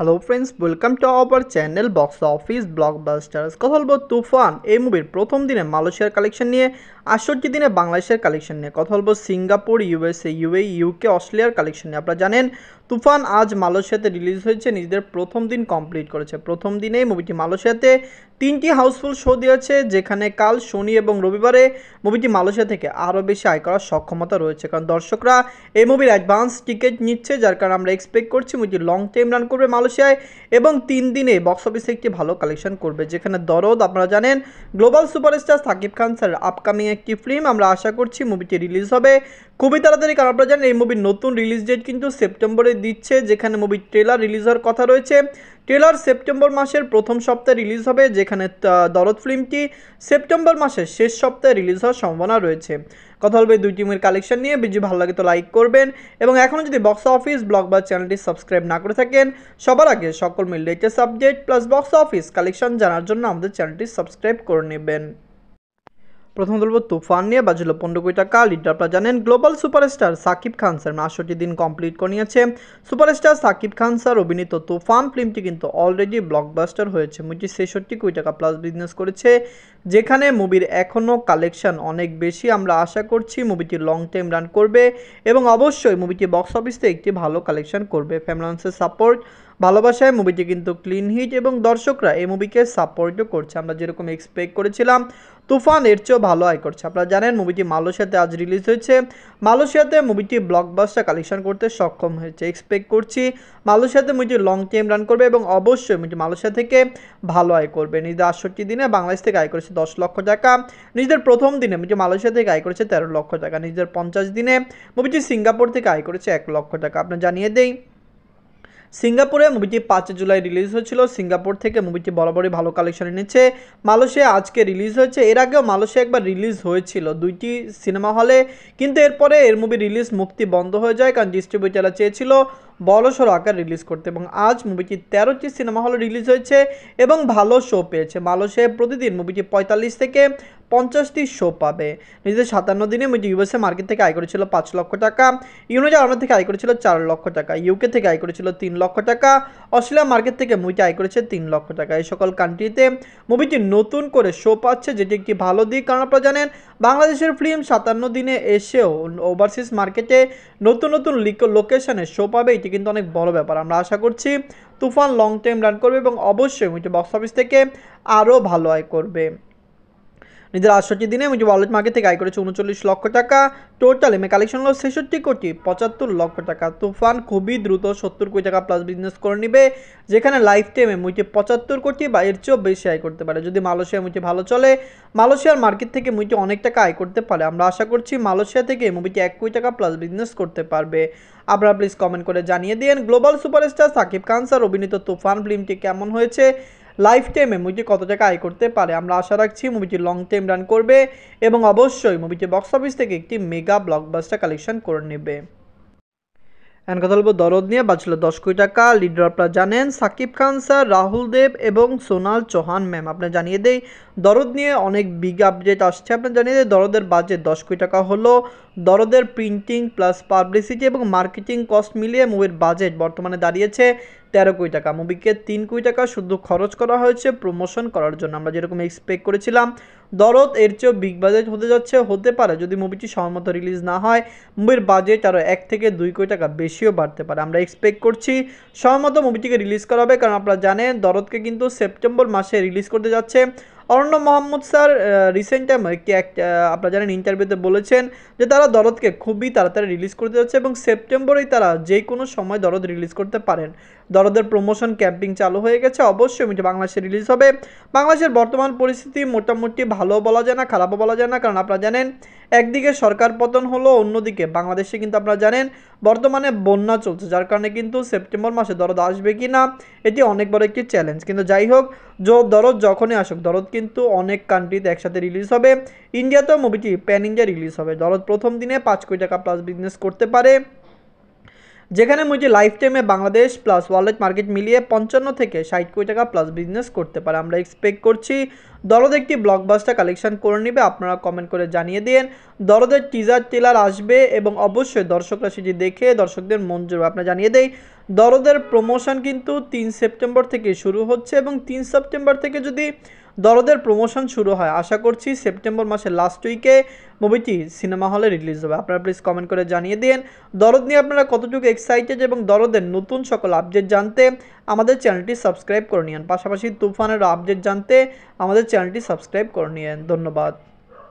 hello friends welcome to our channel box office blockbusters কথা বলবো তুফান এই মুভির প্রথম দিনে মালয়েশিয়ার কালেকশন নিয়ে আশ্চর্য দিনে বাংলাদেশের কালেকশন নিয়ে কথা বলবো সিঙ্গাপুর ইউএসএ ইউএ ইউকে অস্ট্রেলিয়ার কালেকশন নিয়ে আপনারা জানেন তুফান আজ মালয়েশিয়াতে রিলিজ হয়েছে নিজেদের প্রথম দিন কমপ্লিট করেছে প্রথম দিনেই মুভিটি মালয়েশিয়াতে তিনটি হাউসফুল শো দিয়েছে যেখানে কাল শনি এবং রবিবারে মুভিটি মালয়েশিয়া থেকে আরও বেশি আয় করার সক্ষমতা রয়েছে কারণ দর্শকরা এই মুভির অ্যাডভান্স টিকিট নিচ্ছে যার কারণে আমরা এক্সপেক্ট করছি মুভিটি লং টাইম রান করবে মালয়েশিয়ায় এবং তিন দিনে বক্স অফিসে একটি ভালো কালেকশন করবে যেখানে দরদ আপনারা জানেন global superstar Shakib Khan sir upcoming একটি ফিল্ম আমরা আশা করছি মুভিটি রিলিজ হবে খুবই তাড়াতাড়ি কারণ আপনারা জানেন এই মুভির নতুন রিলিজ ডেট কিন্তু সেপ্টেম্বরে দিচ্ছে যেখানে মুভির ট্রেলার রিলিজ হওয়ার কথা রয়েছে ট্রেলার সেপ্টেম্বর মাসের প্রথম সপ্তাহে রিলিজ হবে যেখানে দরদ ফিল্মটি সেপ্টেম্বর মাসের শেষ সপ্তাহে রিলিজ হওয়ার সম্ভাবনা রয়েছে কথা হবে দুই টিমের কালেকশন নিয়ে ভিডিও ভালো লাগে তো লাইক করবেন এবং এখনও যদি বক্স অফিস ব্লগ বা চ্যানেলটি সাবস্ক্রাইব না করে থাকেন সবার আগে সকল মিল latest update plus box office collection জানার জন্য আমাদের চ্যানেলটি সাবস্ক্রাইব করে নেবেন প্রথম বলবো তুফান নিয়ে বাজিল পনেরো কোটি টাকা লিডার আপনারা জানেন global superstar Shakib Khan sir আটষট্টি দিন কমপ্লিট করে নিয়েছে সুপারস্টার সাকিব খান স্যার অভিনীত তুফান ফিল্মটি কিন্তু অলরেডি ব্লকবাস্টার হয়েছে মুটি ছেষট্টি কোটি টাকা প্লাস বিজনেস করেছে যেখানে মুভির এখনও কালেকশন অনেক বেশি আমরা আশা করছি মুভিটি লং টাইম রান করবে এবং অবশ্যই মুভিটি বক্স অফিসে একটি ভালো কালেকশন করবে ফ্যামিলান্সের সাপোর্ট ভালোবাসায় মুভিটি কিন্তু ক্লিন হিট এবং দর্শকরা এই মুভিকে সাপোর্টও করছে আমরা যেরকম এক্সপেক্ট করেছিলাম তুফান এর চেয়েও ভালো আয় করছে আপনারা জানেন মুভিটি মালয়েশিয়াতে আজ রিলিজ হয়েছে মালয়েশিয়াতে মুভিটি ব্লকবাস্টার কালেকশন করতে সক্ষম হয়েছে এক্সপেক্ট করছি মালয়েশিয়াতে মুভিটি লং টাইম রান করবে এবং অবশ্যই মুভিটি মালয়েশিয়া থেকে ভালো আয় করবে নিজেদের আটষট্টি দিনে বাংলাদেশ থেকে আয় করেছে দশ লক্ষ টাকা নিজেদের প্রথম দিনে মুভিটি মালয়েশিয়া থেকে আয় করেছে তেরো লক্ষ টাকা নিজেদের পঞ্চাশ দিনে মুভিটি সিঙ্গাপুর থেকে আয় করেছে এক লক্ষ টাকা আপনার জানিয়ে দেই সিঙ্গাপুরে মুভিটি পাঁচ জুলাই রিলিজ হয়েছিল সিঙ্গাপুর থেকে মুভিটি বরাবরই ভালো কালেকশন এনেছে মালয়েশিয়া আজকে রিলিজ হয়েছে এর আগেও মালয়েশিয়া একবার রিলিজ হয়েছিল দুইটি সিনেমা হলে কিন্তু এরপরে এর মুভি রিলিজ মুক্তি বন্ধ হয়ে যায় কারণ ডিস্ট্রিবিউটাররা চেয়েছিল বড়সড় আকার রিলিজ করতে এবং আজ মুভিটি তেরোটি সিনেমা হলে রিলিজ হয়েছে এবং ভালো শো পেয়েছে মালয়েশিয়ায় প্রতিদিন মুভিটি পঁয়তাল্লিশ থেকে পঞ্চাশটি শো পাবে নিজেদের সাতান্ন দিনে ইউএসএ মার্কেট থেকে আয় করেছিল পাঁচ লক্ষ টাকা ইউনাইটেড আরব থেকে আয় করেছিল চার লক্ষ টাকা ইউকে থেকে আয় করেছিল তিন লক্ষ টাকা অস্ট্রেলিয়া মার্কেট থেকে মুইটি আয় করেছে তিন লক্ষ টাকা এই সকল কান্ট্রিতে মুভিটি নতুন করে শো পাচ্ছে যেটি একটি ভালো দিক কারণ আপনারা জানেন বাংলাদেশের ফিল্ম সাতান্ন দিনে এসেও ওভারসিজ মার্কেটে নতুন নতুন লোকেশনে শো পাবে এটি কিন্তু অনেক বড় ব্যাপার আমরা আশা করছি তুফান লং টাইম রান করবে এবং অবশ্যই মুভিটি বক্স অফিস থেকে আরও ভালো আয় করবে নিজের আষট্টি দিনে মিজু ওয়ালেট মার্কেট থেকে আয় করেছে উনচল্লিশ লক্ষ টাকা টোটাল এমএ কালেকশন হলো ছেষট্টি কোটি পঁচাত্তর লক্ষ টাকা তুফান খুবই দ্রুত সত্তর কোটি টাকা প্লাস বিজনেস করে নিবে যেখানে লাইফ টাইমে মুইটি পঁচাত্তর কোটি বা এর চেয়েও বেশি আয় করতে পারে যদি মালয়েশিয়া মুইটি ভালো চলে মালয়েশিয়ার মার্কেট থেকে মুইটি অনেক টাকা আয় করতে পারে আমরা আশা করছি মালয়েশিয়া থেকে মুভিটি এক কোটি টাকা প্লাস বিজনেস করতে পারবে আপনারা প্লিজ কমেন্ট করে জানিয়ে দিন global superstar Shakib Khan sir অভিনীত তুফান ফিল্মটি কেমন হয়েছে লাইফ টাইমে মুভিটি কত টাকা আয় করতে পারে আমরা আশা রাখছি মুভিটি লং টাইম রান করবে এবং অবশ্যই মুভিটি বক্স অফিস থেকে একটি মেগা ব্লকবাস্টার কালেকশন করে নেবে অ্যান্ড কথা বলবো দরদ নিয়ে বাঁচল দশ কোটি টাকা লিডার আপনারা জানেন সাকিব খান স্যার রাহুল দেব এবং সোনাল চৌহান ম্যাম আপনার জানিয়ে দেই দরদ নিয়ে অনেক বিগ আপডেট আসছে আপনার জানিয়ে দেয় দরদের বাজেট দশ কোটি টাকা হলো দরদের প্রিন্টিং প্লাস পাবলিসিটি এবং মার্কেটিং কস্ট মিলিয়ে মুভির বাজেট বর্তমানে দাঁড়িয়েছে তেরো কোটি টাকা মুভিকে তিন কোটি টাকা শুধু খরচ করা হয়েছে প্রমোশন করার জন্য আমরা যেরকম এক্সপেক্ট করেছিলাম দরদ এর চেয়েও বিগ বাজেট হতে যাচ্ছে হতে পারে যদি মুভিটি সময় রিলিজ না হয় মুভির বাজেট আরও এক থেকে দুই কোটি টাকা বেশিও বাড়তে পারে আমরা এক্সপেক্ট করছি সময়মতো মুভিটিকে রিলিজ করা হবে কারণ আপনারা জানেন দরদকে কিন্তু সেপ্টেম্বর মাসে রিলিজ করতে যাচ্ছে Aranya Mohammad sir recent time একটা আপনারা জানেন ইন্টারভিউতে বলেছেন যে তারা দরদকে খুবই তাড়াতাড়ি রিলিজ করতে যাচ্ছে এবং সেপ্টেম্বরেই তারা যে কোনো সময় দরদ রিলিজ করতে পারেন দরদের প্রমোশন ক্যাম্পিং চালু হয়ে গেছে অবশ্যই এটা বাংলাদেশে রিলিজ হবে বাংলাদেশের বর্তমান পরিস্থিতি মোটামুটি ভালো বলা যায় না খারাপও বলা যায় না কারণ আপনারা জানেন একদিকে সরকার পতন হলো অন্যদিকে বাংলাদেশে কিন্তু আপনারা জানেন বর্তমানে বন্যা চলছে যার কারণে কিন্তু সেপ্টেম্বর মাসে দরদ আসবে কি না এটি অনেক বড় একটি চ্যালেঞ্জ কিন্তু যাই হোক দরদ যখনই আসুক দরদ কিন্তু অনেক কান্ট্রিতে একসাথে রিলিজ হবে ইন্ডিয়াতেও মুভিটি প্যান ইন্ডিয়া রিলিজ হবে দরদ প্রথম দিনে পাঁচ কোটি টাকা প্লাস বিজনেস করতে পারে যেখানে মুজি লাইফ টাইমে বাংলাদেশ প্লাস ওয়ালেট মার্কেট মিলিয়ে পঞ্চান্ন থেকে ষাট কোটি টাকা প্লাস বিজনেস করতে পারে আমরা এক্সপেক্ট করছি দরদ একটি ব্লকবাস্টার কালেকশন করে নেবে আপনারা কমেন্ট করে জানিয়ে দিন দরদের টিজার টেলার আসবে এবং অবশ্যই দর্শকরা সেটি দেখে দর্শকদের মন জোর আপনারা জানিয়ে দেয় দরদের প্রমোশন কিন্তু তিন সেপ্টেম্বর থেকে শুরু হচ্ছে এবং তিন সেপ্টেম্বর থেকে যদি দরদের প্রমোশন শুরু হয় আশা করছি সেপ্টেম্বর মাসের লাস্ট উইকে মুভিটি সিনেমা হলে রিলিজ হবে আপনারা প্লিজ কমেন্ট করে জানিয়ে দিন দরদ নিয়ে আপনারা কতটুকু এক্সাইটেড এবং দরদের নতুন সকল আপডেট জানতে আমাদের চ্যানেলটি সাবস্ক্রাইব করে নিন পাশাপাশি তুফানের আপডেট জানতে আমাদের চ্যানেলটি সাবস্ক্রাইব করে নিন ধন্যবাদ